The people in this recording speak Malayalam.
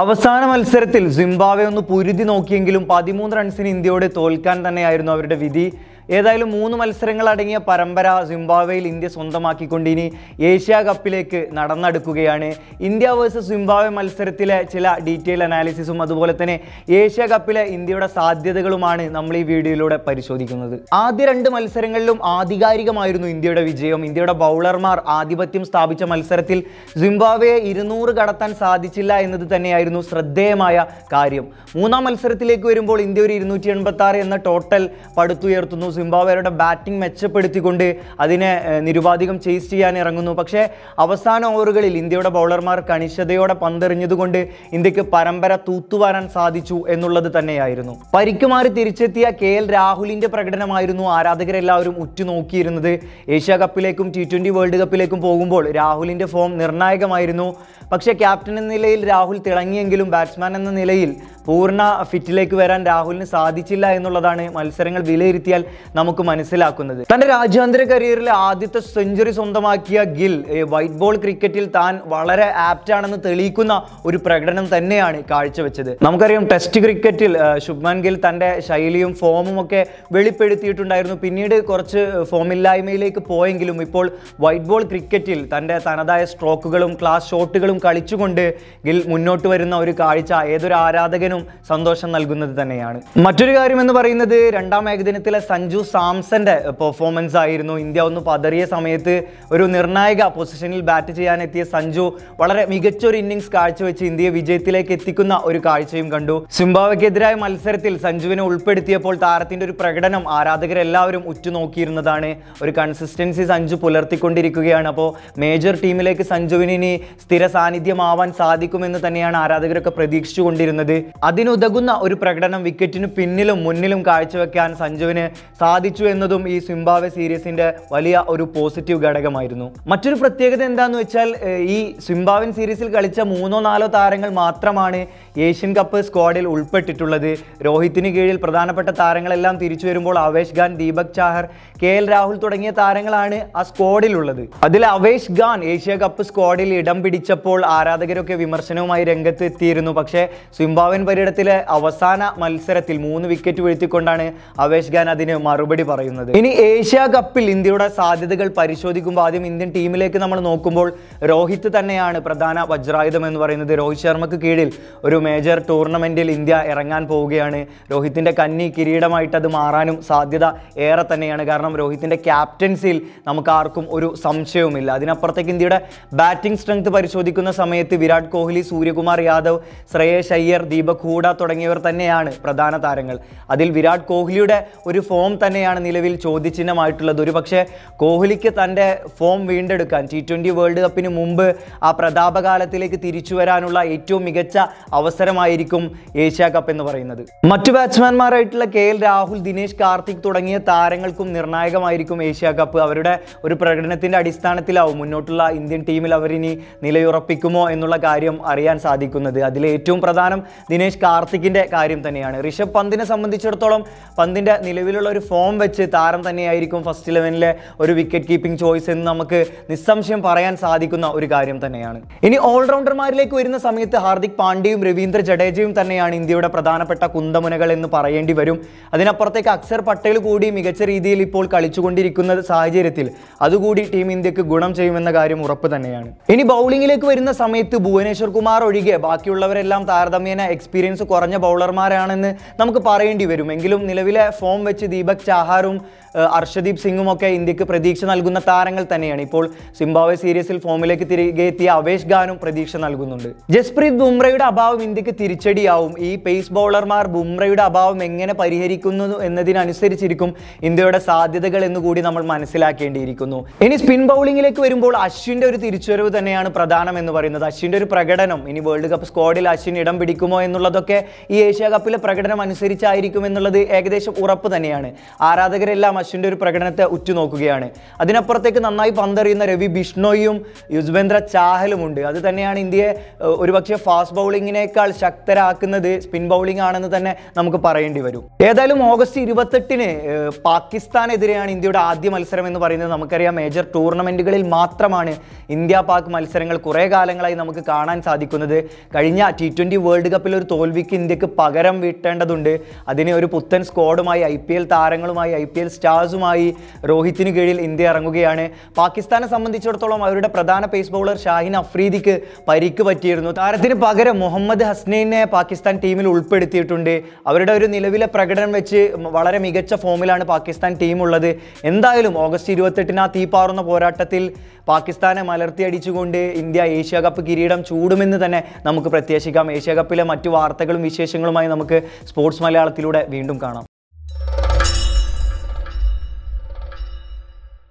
അവസാന മത്സരത്തിൽ സിംബാവെ ഒന്ന് പുരുതി നോക്കിയെങ്കിലും പതിമൂന്ന് റൺസിന് ഇന്ത്യയോടെ തോൽക്കാൻ തന്നെയായിരുന്നു അവരുടെ വിധി ഏതായാലും മൂന്ന് മത്സരങ്ങൾ അടങ്ങിയ പരമ്പര സിംബാവയിൽ ഇന്ത്യ സ്വന്തമാക്കിക്കൊണ്ട് ഇനി ഏഷ്യ കപ്പിലേക്ക് നടന്നെടുക്കുകയാണ് ഇന്ത്യ വേഴ്സസ് സിംബാബ്വെ മത്സരത്തിലെ ചില ഡീറ്റെയിൽ അനാലിസിസും അതുപോലെ തന്നെ ഏഷ്യ കപ്പിലെ ഇന്ത്യയുടെ സാധ്യതകളുമാണ് നമ്മൾ ഈ വീഡിയോയിലൂടെ പരിശോധിക്കുന്നത് ആദ്യ രണ്ട് മത്സരങ്ങളിലും ആധികാരികമായിരുന്നു ഇന്ത്യയുടെ വിജയം ഇന്ത്യയുടെ ബൗളർമാർ ആധിപത്യം സ്ഥാപിച്ച മത്സരത്തിൽ സിംബാവയെ ഇരുന്നൂറ് കടത്താൻ സാധിച്ചില്ല എന്നത് തന്നെയായിരുന്നു ശ്രദ്ധേയമായ കാര്യം മൂന്നാം മത്സരത്തിലേക്ക് വരുമ്പോൾ ഇന്ത്യ ഒരു ഇരുന്നൂറ്റി എൺപത്തി ആറ് എന്ന ടോട്ടൽ പടുത്തുയർത്തുന്നു സിംബാബ്വേയുടെ ബാറ്റിംഗ് മെച്ചപ്പെടുത്തിക്കൊണ്ട് അതിനെ നിരുപാധികം ചേസ് ചെയ്യാൻ ഇറങ്ങുന്നു പക്ഷേ അവസാന ഓവറുകളിൽ ഇന്ത്യയുടെ ബൗളർമാർ കണിശതയോടെ പന്തെറിഞ്ഞതുകൊണ്ട് ഇന്ത്യക്ക് പരമ്പര തൂത്തുവാരാൻ സാധിച്ചു എന്നുള്ളത് തന്നെയായിരുന്നു പരിക്കുമാറി തിരിച്ചെത്തിയ കെ എൽ രാഹുലിന്റെ പ്രകടനമായിരുന്നു ആരാധകരെല്ലാവരും ഉറ്റുനോക്കിയിരുന്നത് ഏഷ്യ കപ്പിലേക്കും ടി ട്വൻ്റി വേൾഡ് കപ്പിലേക്കും പോകുമ്പോൾ രാഹുലിന്റെ ഫോം നിർണായകമായിരുന്നു പക്ഷേ ക്യാപ്റ്റൻ എന്ന നിലയിൽ രാഹുൽ തിളങ്ങിയെങ്കിലും ബാറ്റ്സ്മാൻ എന്ന നിലയിൽ പൂർണ്ണ ഫിറ്റിലേക്ക് വരാൻ രാഹുലിന് സാധിച്ചില്ല എന്നുള്ളതാണ് മത്സരങ്ങൾ വിലയിരുത്തിയാൽ നമുക്ക് മനസ്സിലാക്കുന്നത് തന്റെ രാജ്യാന്തര കരിയറിലെ ആദ്യത്തെ സെഞ്ചുറി സ്വന്തമാക്കിയ ഗിൽ വൈറ്റ് ബോൾ ക്രിക്കറ്റിൽ താൻ വളരെ ആപ്റ്റാണെന്ന് തെളിയിക്കുന്ന ഒരു പ്രകടനം തന്നെയാണ് കാഴ്ചവെച്ചത് നമുക്കറിയാം ടെസ്റ്റ് ക്രിക്കറ്റിൽ ശുഭ്മാൻ ഗിൽ തന്റെ ശൈലിയും ഫോമും ഒക്കെ വെളിപ്പെടുത്തിയിട്ടുണ്ടായിരുന്നു പിന്നീട് കുറച്ച് ഫോമില്ലായ്മയിലേക്ക് പോയെങ്കിലും ഇപ്പോൾ വൈറ്റ് ബോൾ ക്രിക്കറ്റിൽ തന്റെ തനതായ സ്ട്രോക്കുകളും ക്ലാസ് ഷോട്ടുകളും കളിച്ചുകൊണ്ട് ഗിൽ മുന്നോട്ട് വരുന്ന ഒരു കാഴ്ച ഏതൊരു ആരാധകനും എല്ലാവരിലും സന്തോഷം നൽകുന്നത് തന്നെയാണ് മറ്റൊരു കാര്യം എന്ന് പറയുന്നത് രണ്ടാം ഏകദിനത്തിലെ സഞ്ജു സാംസന്റെ പെർഫോമൻസ് ആയിരുന്നു ഇന്ത്യ ഒന്ന് പതറിയ സമയത്ത് ഒരു നിർണായക പൊസിഷനിൽ ബാറ്റ് ചെയ്യാനെത്തിയ സഞ്ജു വളരെ മികച്ചൊരു ഇന്നിങ്സ് കാഴ്ചവെച്ച് ഇന്ത്യയെ വിജയത്തിലേക്ക് എത്തിക്കുന്ന ഒരു കാഴ്ചയും കണ്ടു സിംബാവയ്ക്കെതിരായ മത്സരത്തിൽ സഞ്ജുവിനെ ഉൾപ്പെടുത്തിയപ്പോൾ താരത്തിന്റെ ഒരു പ്രകടനം ആരാധകരെല്ലാവരും ഉറ്റുനോക്കിയിരുന്നതാണ് ഒരു കൺസിസ്റ്റൻസി സഞ്ജു പുലർത്തിക്കൊണ്ടിരിക്കുകയാണ് അപ്പോൾ മേജർ ടീമിലേക്ക് സഞ്ജുവിന് ഇനി സ്ഥിര സാന്നിധ്യമാവാൻ സാധിക്കുമെന്ന് തന്നെയാണ് ആരാധകരൊക്കെ പ്രതീക്ഷിച്ചുകൊണ്ടിരുന്നത് അതിനുതകുന്ന ഒരു പ്രകടനം വിക്കറ്റിന് പിന്നിലും മുന്നിലും കാഴ്ചവെക്കാൻ സഞ്ജുവിന് സാധിച്ചു എന്നതും ഈ സിംബാവെ സീരീസിൻ്റെ വലിയ ഒരു പോസിറ്റീവ് ഘടകമായിരുന്നു മറ്റൊരു പ്രത്യേകത എന്താണെന്ന് വെച്ചാൽ ഈ സിംബാവൻ സീരീസിൽ കളിച്ച മൂന്നോ നാലോ താരങ്ങൾ മാത്രമാണ് ഏഷ്യൻ കപ്പ് സ്ക്വാഡിൽ ഉൾപ്പെട്ടിട്ടുള്ളത് രോഹിത്തിന് കീഴിൽ പ്രധാനപ്പെട്ട താരങ്ങളെല്ലാം തിരിച്ചു വരുമ്പോൾ അവേഷ് ഖാൻ ദീപക് ചാഹർ കെ എൽ രാഹുൽ തുടങ്ങിയ താരങ്ങളാണ് ആ സ്ക്വാഡിലുള്ളത് അതിൽ അവേഷ് ഖാൻ ഏഷ്യ കപ്പ് സ്ക്വാഡിൽ ഇടം പിടിച്ചപ്പോൾ ആരാധകരൊക്കെ വിമർശനവുമായി രംഗത്ത് എത്തിയിരുന്നു പക്ഷേ സിംബാവൻ പരമ്പരയിടത്തിലെ അവസാന മത്സരത്തിൽ മൂന്ന് വിക്കറ്റ് വീഴ്ത്തിക്കൊണ്ടാണ് അവേഷ് ഖാൻ അതിന് മറുപടി പറയുന്നത് ഇനി ഏഷ്യ കപ്പിൽ ഇന്ത്യയുടെ സാധ്യതകൾ പരിശോധിക്കുമ്പോൾ ആദ്യം ഇന്ത്യൻ ടീമിലേക്ക് നമ്മൾ നോക്കുമ്പോൾ രോഹിത് തന്നെയാണ് പ്രധാന വജ്രായുധം എന്ന് പറയുന്നത് രോഹിത് ശർമ്മക്ക് കീഴിൽ ഒരു മേജർ ടൂർണമെന്റിൽ ഇന്ത്യ ഇറങ്ങാൻ പോവുകയാണ് രോഹിത്തിന്റെ കന്നി കിരീടമായിട്ട് അത് മാറാനും സാധ്യത ഏറെ തന്നെയാണ് കാരണം രോഹിത്തിന്റെ ക്യാപ്റ്റൻസിയിൽ നമുക്ക് ആർക്കും ഒരു സംശയവുമില്ല അതിനപ്പുറത്തേക്ക് ഇന്ത്യയുടെ ബാറ്റിംഗ് സ്ട്രെങ്ത് പരിശോധിക്കുന്ന സമയത്ത് വിരാട് കോഹ്ലി സൂര്യകുമാർ യാദവ് ശ്രേയസ് അയ്യർ ദീപക് കൂട തുടങ്ങിയവർ തന്നെയാണ് പ്രധാന താരങ്ങൾ അതിൽ വിരാട് കോഹ്ലിയുടെ ഒരു ഫോം തന്നെയാണ് നിലവിൽ ചോദ്യചിഹ്നമായിട്ടുള്ളത് ഒരു പക്ഷേ കോഹ്ലിക്ക് തൻ്റെ ഫോം വീണ്ടെടുക്കാൻ ടി ട്വൻ്റി വേൾഡ് കപ്പിന് മുമ്പ് ആ പ്രതാപകാലത്തിലേക്ക് തിരിച്ചു വരാനുള്ള ഏറ്റവും മികച്ച അവസരമായിരിക്കും ഏഷ്യ കപ്പ് എന്ന് പറയുന്നത് മറ്റു ബാറ്റ്സ്മാൻമാരായിട്ടുള്ള കെ എൽ രാഹുൽ ദിനേശ് കാർത്തിക് തുടങ്ങിയ താരങ്ങൾക്കും നിർണായകമായിരിക്കും ഏഷ്യ കപ്പ് അവരുടെ ഒരു പ്രകടനത്തിൻ്റെ അടിസ്ഥാനത്തിലാവും മുന്നോട്ടുള്ള ഇന്ത്യൻ ടീമിൽ അവരിനി നിലയുറപ്പിക്കുമോ എന്നുള്ള കാര്യം അറിയാൻ സാധിക്കുന്നത് അതിൽ ഏറ്റവും പ്രധാനം ദിനേശ് വിഘ്നേഷ് കാർത്തിക്കിൻ്റെ കാര്യം തന്നെയാണ് ഋഷഭ് പന്തിനെ സംബന്ധിച്ചിടത്തോളം പന്തിൻ്റെ നിലവിലുള്ള ഒരു ഫോം വെച്ച് താരം തന്നെയായിരിക്കും ഫസ്റ്റ് ഇലവനിലെ ഒരു വിക്കറ്റ് കീപ്പിംഗ് ചോയ്സ് എന്ന് നമുക്ക് നിസ്സംശയം പറയാൻ സാധിക്കുന്ന ഒരു കാര്യം തന്നെയാണ് ഇനി ഓൾറൗണ്ടർമാരിലേക്ക് വരുന്ന സമയത്ത് ഹാർദിക് പാണ്ഡ്യയും രവീന്ദ്ര ജഡേജയും തന്നെയാണ് ഇന്ത്യയുടെ പ്രധാനപ്പെട്ട കുന്തമുനകൾ എന്ന് പറയേണ്ടി വരും അതിനപ്പുറത്തേക്ക് അക്സർ പട്ടേൽ കൂടി മികച്ച രീതിയിൽ ഇപ്പോൾ കളിച്ചുകൊണ്ടിരിക്കുന്ന സാഹചര്യത്തിൽ അതുകൂടി ടീം ഇന്ത്യക്ക് ഗുണം ചെയ്യുമെന്ന കാര്യം ഉറപ്പ് തന്നെയാണ് ഇനി ബൗളിംഗിലേക്ക് വരുന്ന സമയത്ത് ഭുവനേശ്വർ കുമാർ ഒഴികെ ബാക്കിയുള്ളവരെല്ലാം താരതമ്യേന എക്സ്പീരിയൻസ് എക്സ്പീരിയൻസ് കുറഞ്ഞ ബൗളർമാരാണെന്ന് നമുക്ക് പറയേണ്ടി വരും എങ്കിലും നിലവിലെ ഫോം വെച്ച് ദീപക് ചാഹാറും അർഷദീപ് സിംഗും ഒക്കെ ഇന്ത്യക്ക് പ്രതീക്ഷ നൽകുന്ന താരങ്ങൾ തന്നെയാണ് ഇപ്പോൾ സിംബാവെ സീരീസിൽ ഫോമിലേക്ക് തിരികെ എത്തിയ അവേഷ് ഖാനും പ്രതീക്ഷ നൽകുന്നുണ്ട് ജസ്പ്രീത് ബുംറയുടെ അഭാവം ഇന്ത്യക്ക് തിരിച്ചടിയാവും ഈ പേസ് ബൗളർമാർ ബുംറയുടെ അഭാവം എങ്ങനെ പരിഹരിക്കുന്നു എന്നതിനനുസരിച്ചിരിക്കും ഇന്ത്യയുടെ സാധ്യതകൾ എന്ന് കൂടി നമ്മൾ മനസ്സിലാക്കേണ്ടിയിരിക്കുന്നു ഇനി സ്പിൻ ബൗളിങ്ങിലേക്ക് വരുമ്പോൾ അശ്വിൻ്റെ ഒരു തിരിച്ചുവരവ് തന്നെയാണ് പ്രധാനം എന്ന് പറയുന്നത് അശ്വിൻ്റെ ഒരു പ്രകടനം ഇനി വേൾഡ് കപ്പ് സ്ക്വാഡിൽ അശ്വിൻ ഇടം പിടിക്കുമോ എന്നുള്ള എന്നുള്ളതൊക്കെ ഈ ഏഷ്യ കപ്പിലെ പ്രകടനം അനുസരിച്ചായിരിക്കും എന്നുള്ളത് ഏകദേശം ഉറപ്പ് തന്നെയാണ് ആരാധകരെല്ലാം അശ്വിൻ്റെ ഒരു പ്രകടനത്തെ ഉറ്റുനോക്കുകയാണ് അതിനപ്പുറത്തേക്ക് നന്നായി പന്തെറിയുന്ന രവി ബിഷ്ണോയും ചാഹലും ഉണ്ട് അത് തന്നെയാണ് ഇന്ത്യയെ ഒരുപക്ഷെ ഫാസ്റ്റ് ബൗളിങ്ങിനേക്കാൾ ശക്തരാക്കുന്നത് സ്പിൻ ബൗളിംഗ് ആണെന്ന് തന്നെ നമുക്ക് പറയേണ്ടി വരും ഏതായാലും ഓഗസ്റ്റ് ഇരുപത്തെട്ടിന് പാകിസ്ഥാനെതിരെയാണ് ഇന്ത്യയുടെ ആദ്യ മത്സരം എന്ന് പറയുന്നത് നമുക്കറിയാം മേജർ ടൂർണമെൻറ്റുകളിൽ മാത്രമാണ് ഇന്ത്യ പാക് മത്സരങ്ങൾ കുറേ കാലങ്ങളായി നമുക്ക് കാണാൻ സാധിക്കുന്നത് കഴിഞ്ഞ ടി ട്വൻ്റി വേൾഡ് കപ്പിൽ ഒരു തോൽവിക്ക് ഇന്ത്യക്ക് പകരം വീട്ടേണ്ടതുണ്ട് അതിന് ഒരു പുത്തൻ സ്ക്വാഡുമായി ഐ പി എൽ താരങ്ങളുമായി ഐ പി എൽ സ്റ്റാർസുമായി രോഹിത്തിന് കീഴിൽ ഇന്ത്യ ഇറങ്ങുകയാണ് പാകിസ്ഥാനെ സംബന്ധിച്ചിടത്തോളം അവരുടെ പ്രധാന പേസ് ബൗളർ ഷാഹിൻ അഫ്രീദിക്ക് പരിക്ക് പറ്റിയിരുന്നു താരത്തിന് പകരം മുഹമ്മദ് ഹസ്നൈനെ പാകിസ്ഥാൻ ടീമിൽ ഉൾപ്പെടുത്തിയിട്ടുണ്ട് അവരുടെ ഒരു നിലവിലെ പ്രകടനം വെച്ച് വളരെ മികച്ച ഫോമിലാണ് പാകിസ്ഥാൻ ടീം ഉള്ളത് എന്തായാലും ഓഗസ്റ്റ് ഇരുപത്തെട്ടിന് ആ തീപ്പാറുന്ന പോരാട്ടത്തിൽ പാകിസ്ഥാനെ മലർത്തിയടിച്ചുകൊണ്ട് ഇന്ത്യ ഏഷ്യ കപ്പ് കിരീടം ചൂടുമെന്ന് തന്നെ നമുക്ക് പ്രത്യാശിക്കാം ഏഷ്യ കപ്പിലെ മറ്റു വാർത്തകളും വിശേഷങ്ങളുമായി നമുക്ക് സ്പോർട്സ് മലയാളത്തിലൂടെ വീണ്ടും കാണാം